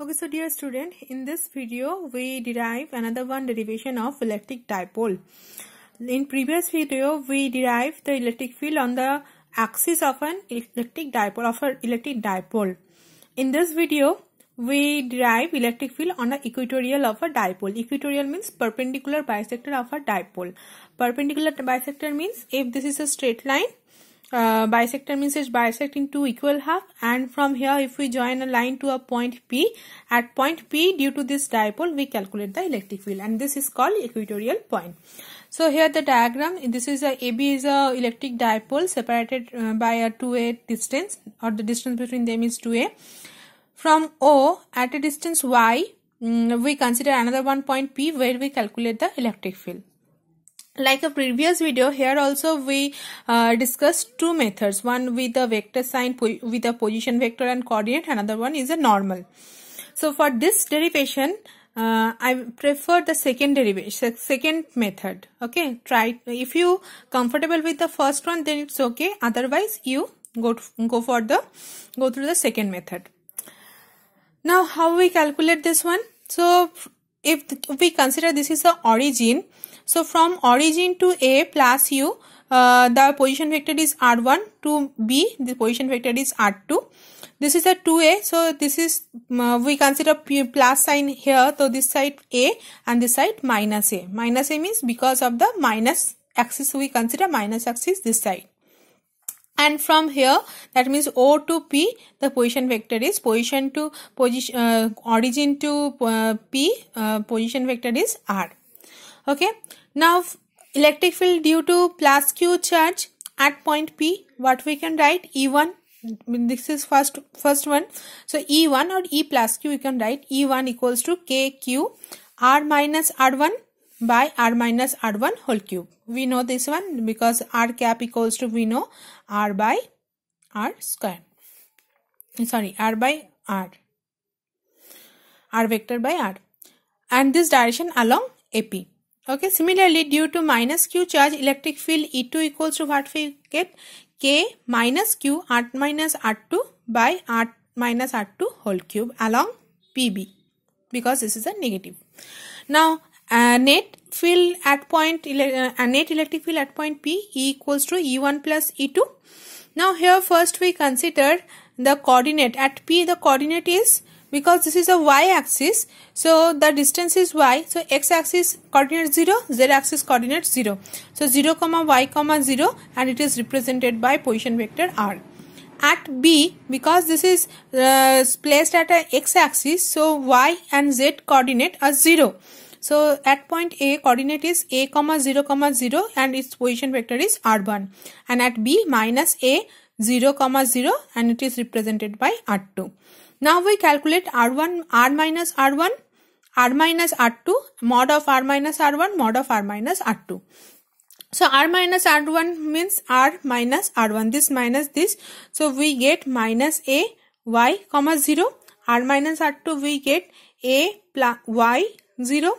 Okay, so dear student, in this video, we derive another one derivation of electric dipole. In previous video, we derived the electric field on the axis of an electric dipole, of an electric dipole. In this video, we derive electric field on the equatorial of a dipole. Equatorial means perpendicular bisector of a dipole. Perpendicular bisector means if this is a straight line, uh, bisector means it's bisecting into equal half and from here if we join a line to a point P at point P due to this dipole we calculate the electric field and this is called equatorial point. So here the diagram this is a AB is a electric dipole separated uh, by a 2a distance or the distance between them is 2a. From O at a distance y um, we consider another one point P where we calculate the electric field like a previous video here also we uh, discussed two methods one with a vector sign with a position vector and coordinate another one is a normal so for this derivation uh, I prefer the second derivation, second method. Okay, try if you comfortable with the first one, then it's okay. Otherwise, you go to, go for the go through the second method. Now, how we calculate this one? So, if we consider this is the origin, so from origin to A plus U, uh, the position vector is r1 to b the position vector is r2 this is a 2a so this is mm, uh, we consider plus sign here so this side a and this side minus a minus a means because of the minus axis we consider minus axis this side and from here that means o to p the position vector is position to position uh, origin to uh, p uh, position vector is r okay now electric field due to plus q charge at point p what we can write e1 this is first first one so e1 or e plus q you can write e1 equals to kq r minus r1 by r minus r1 whole cube we know this one because r cap equals to we know r by r square sorry r by r r vector by r and this direction along ap Okay, similarly, due to minus Q charge, electric field E2 equals to what we get? K minus Q R minus R2 by R minus R2 whole cube along PB because this is a negative. Now, uh, net field at point, uh, uh, net electric field at point P E equals to E1 plus E2. Now, here first we consider the coordinate. At P, the coordinate is because this is a y axis so the distance is y so x axis coordinate 0 z axis coordinate 0 so 0 comma y comma 0 and it is represented by position vector r at b because this is uh, placed at a x axis so y and z coordinate are 0 so at point A, coordinate is A comma 0 comma 0 and its position vector is R1. And at B, minus A, 0 comma 0 and it is represented by R2. Now we calculate R1, R minus R1, R minus R2, mod of R minus R1, mod of R minus R2. So R minus R1 means R minus R1, this minus this. So we get minus A y comma 0. R minus R2 we get A plus y 0.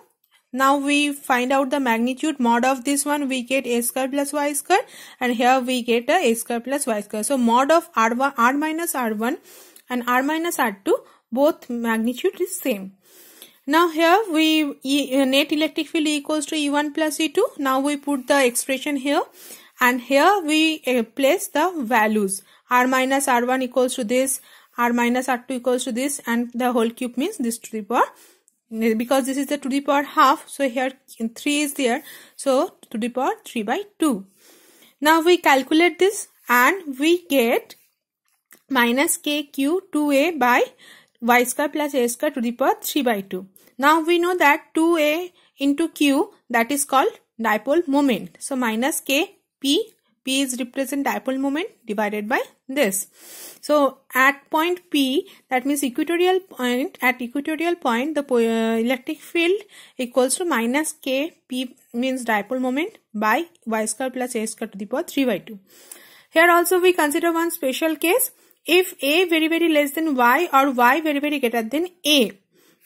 Now we find out the magnitude mod of this one we get a square plus y square and here we get a, a square plus y square. So mod of R1 R minus R1 and r minus r2 both magnitude is same. Now here we e, uh, net electric field equals to E1 plus E2. Now we put the expression here and here we uh, place the values r minus r1 equals to this r minus r2 equals to this and the whole cube means this to the power because this is the to the power half so here 3 is there so to the power 3 by 2. Now we calculate this and we get minus kq 2a by y square plus a square to the power 3 by 2. Now we know that 2a into q that is called dipole moment. So minus k p p is represent dipole moment divided by this. So at point p that means equatorial point at equatorial point the uh, electric field equals to minus k p means dipole moment by y square plus a square to the power 3 by 2. Here also we consider one special case if a very very less than y or y very very greater than a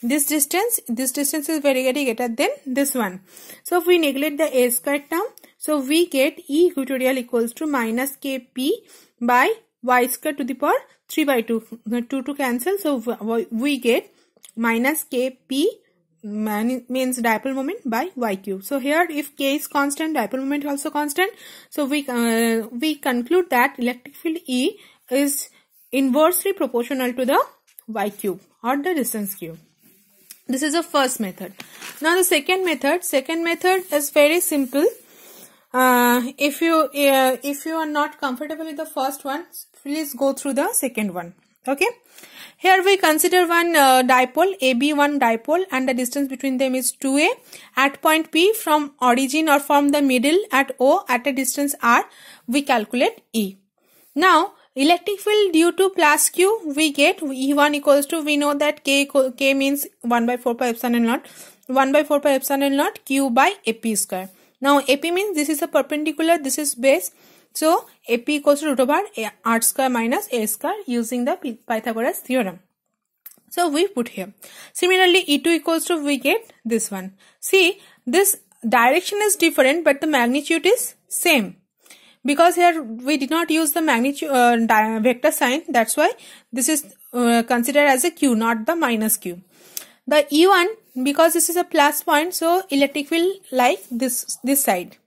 this distance this distance is very very greater than this one so if we neglect the a square term so we get e equatorial equals to minus kp by y square to the power 3 by 2 2 to cancel so we get minus kp means dipole moment by y cube so here if k is constant dipole moment also constant so we uh, we conclude that electric field e is inversely proportional to the y cube or the distance cube. This is the first method. Now the second method, second method is very simple. Uh, if you uh, if you are not comfortable with the first one, please go through the second one. Okay. Here we consider one uh, dipole, AB1 dipole and the distance between them is 2A at point P from origin or from the middle at O at a distance R, we calculate E. Now, Electric field due to plus Q we get E1 equals to we know that K, K means 1 by 4 pi epsilon naught 1 by 4 pi epsilon naught Q by AP square. Now AP means this is a perpendicular this is base so AP equals to root over R square minus A square using the Pythagoras theorem. So we put here. Similarly E2 equals to we get this one. See this direction is different but the magnitude is same because here we did not use the magnitude uh, vector sign that's why this is uh, considered as a q not the minus q the e1 because this is a plus point so electric field like this this side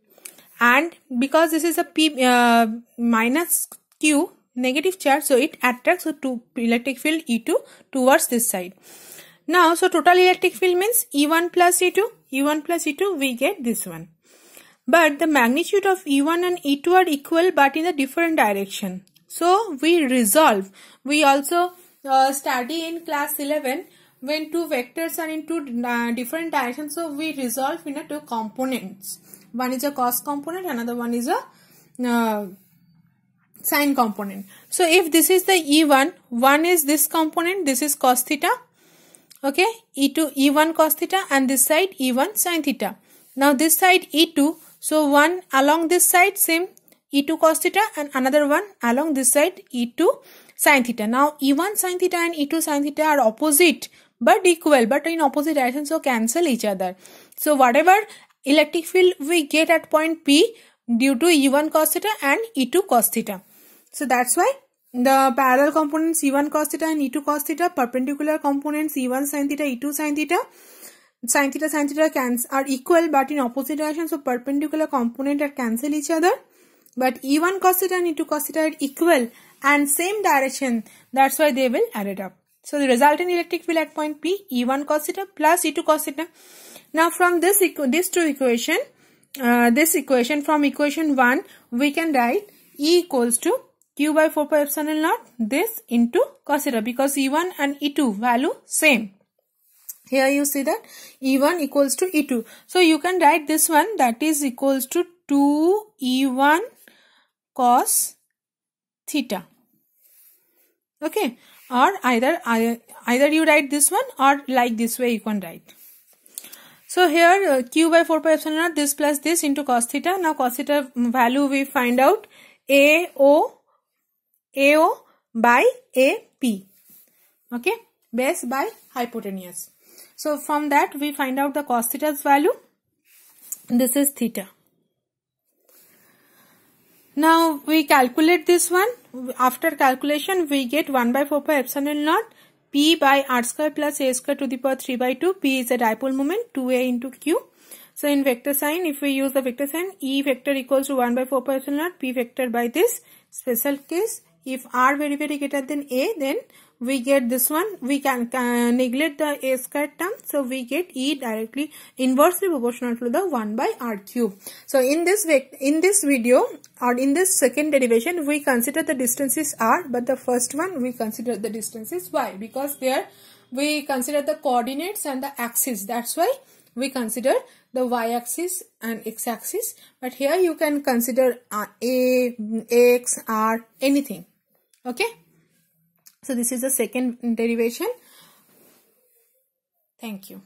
and because this is a p uh, minus q negative charge so it attracts so to electric field e2 towards this side now so total electric field means e1 plus e2 e1 plus e2 we get this one but the magnitude of E1 and E2 are equal but in a different direction. So we resolve. We also uh, study in class 11 when two vectors are in two uh, different directions. So we resolve in a two components. One is a cos component, another one is a uh, sine component. So if this is the E1, one is this component, this is cos theta. Okay, E2, E1 cos theta and this side E1 sine theta. Now this side E2, so one along this side same e2 cos theta and another one along this side e2 sin theta. Now e1 sin theta and e2 sin theta are opposite but equal but in opposite direction so cancel each other. So whatever electric field we get at point P due to E1 cos theta and E2 cos theta. So that's why the parallel components E1 cos theta and E2 cos theta, perpendicular components E1 sin theta, E2 sin theta, sin theta sin theta can are equal but in opposite direction so perpendicular component are cancel each other but e1 cos theta and e2 cos theta are equal and same direction that's why they will add it up so the resultant electric field at point p e1 cos theta plus e2 cos theta now from this this two equation uh, this equation from equation 1 we can write e equals to q by 4 pi epsilon naught this into cos theta because e1 and e2 value same here you see that E1 equals to E2. So you can write this one that is equals to 2 E1 cos theta. Okay. Or either, either you write this one or like this way you can write. So here uh, q by 4 pi epsilon naught this plus this into cos theta. Now cos theta value we find out AO AO by AP. Okay. Base by hypotenuse. So from that we find out the cos theta's value. This is theta. Now we calculate this one. After calculation we get 1 by 4 pi epsilon naught P by r square plus a square to the power 3 by 2. P is a dipole moment 2a into q. So in vector sign if we use the vector sign E vector equals to 1 by 4 pi epsilon naught P vector by this special case if r very very greater than a then we get this one we can, uh, neglect the a square term so we get e directly inversely proportional to the 1 by r cube so in this in this video or in this second derivation we consider the distances r but the first one we consider the distances y because there we consider the coordinates and the axis that's why we consider the y-axis and x-axis but here you can consider uh, a x r anything okay so this is the second derivation. Thank you.